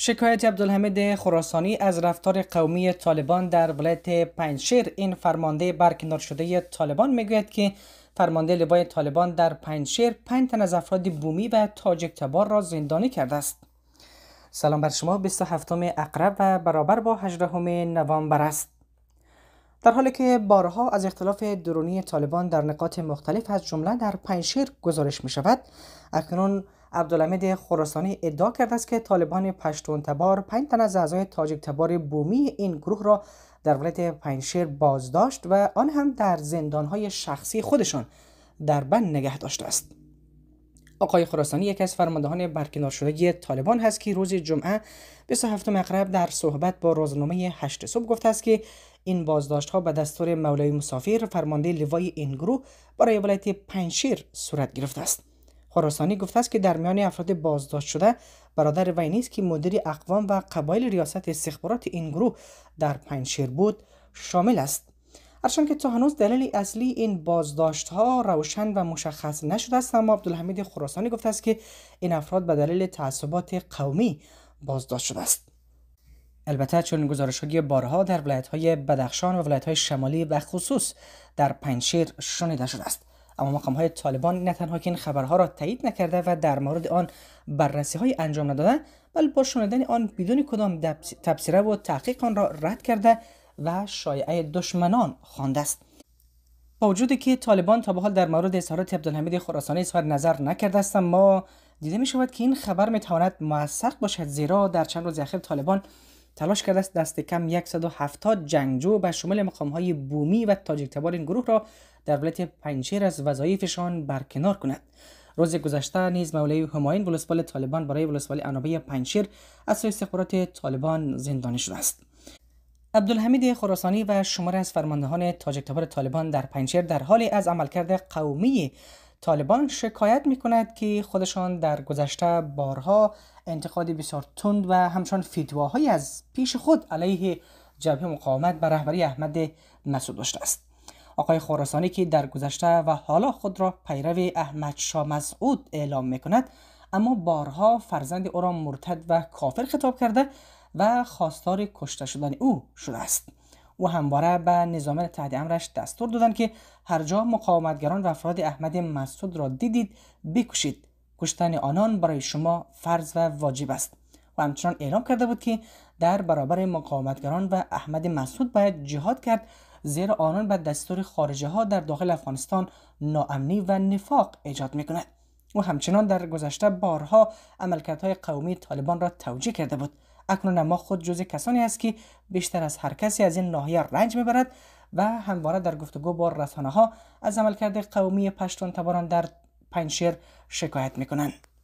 شکایت عبدالحمید خراسانی از رفتار قومی طالبان در ولایت پنجشیر این فرمانده برکنار شده طالبان میگوید که فرمانده لبای طالبان در پنجشیر پنج تن از افراد بومی و تاجک تبار را زندانی کرده است سلام بر شما 27 اقرب و برابر با 18 نوامبر است در حالی که بارها از اختلاف درونی طالبان در نقاط مختلف از جمله در پنجشیر گزارش می شود اکنون عبدالحمید خراسانی ادعا کرده است که طالبان پشتون تبار پنج تن از اعضای تاجیک تبار بومی این گروه را در ولایت پنجشیر بازداشت و آن هم در زندانهای شخصی خودشان در بند نگه داشته است آقای خراسانی یکی از فرماندهان برکنار شدگی طالبان هست که روز جمعه 27 مقرب در صحبت با روزنامه 8 صبح گفته است که این بازداشت ها به دستور مولای مسافر فرمانده لوای این گروه برای ولایت پنجشیر صورت گرفته است خراسانی گفته است که در میان افراد بازداشت شده برادر وی که مدیر اقوام و قبایل ریاست استخبارات این گروه در پنجشیر بود شامل است هرچند که تا هنوز دلیل اصلی این بازداشت ها روشن و مشخص نشده است اما عبدالحمید خراسانی گفته است که این افراد به دلیل تعصبات قومی بازداشت شده است البته چون گزارش های بارها در ولایت های بدخشان و ولایت های شمالی و خصوص در پنجشیر شنیده شده است اما مقام های طالبان نه تنها که این خبرها را تایید نکرده و در مورد آن بررسی های انجام نداده بلکه با شنیدن آن بدون کدام تبصره و تحقیق آن را رد کرده و شایعه دشمنان خوانده است با وجودی که طالبان تا به حال در مورد اظهارات عبدالحمید خراسانی اظهار نظر نکرده است ما دیده می شود که این خبر می تواند موثق باشد زیرا در چند روز اخیر طالبان تلاش کرده است دست کم 170 جنگجو به شمول های بومی و تاجیک این گروه را در ولایت پنچیر از وظایفشان برکنار کند روز گذشته نیز مولای هماین ولسوال طالبان برای ولسوالی انابه پنچیر از سوی استخبارات طالبان زندانی شده است عبدالحمید خراسانی و شماره از فرماندهان تاجیک تبار طالبان در پنچیر در حالی از عملکرد قومی طالبان شکایت می کند که خودشان در گذشته بارها انتقاد بسیار تند و همچنان فیدواهایی از پیش خود علیه جبهه مقاومت به رهبری احمد مسعود داشته است آقای خراسانی که در گذشته و حالا خود را پیرو احمد شاه مسعود اعلام می کند اما بارها فرزند او را مرتد و کافر خطاب کرده و خواستار کشته شدن او شده است او همواره به نظام تحت امرش دستور دادند که هر جا مقاومتگران و افراد احمد مسعود را دیدید بکشید کشتن آنان برای شما فرض و واجب است و همچنان اعلام کرده بود که در برابر مقاومتگران و احمد مسعود باید جهاد کرد زیرا آنان به دستور خارجه ها در داخل افغانستان ناامنی و نفاق ایجاد می کند. و همچنان در گذشته بارها عملکردهای قومی طالبان را توجیه کرده بود اکنون ما خود جزء کسانی است که بیشتر از هر کسی از این ناحیه رنج میبرد و همواره در گفتگو با رسانه ها از عملکرد قومی پشتون تباران در پنشیر شکایت میکنند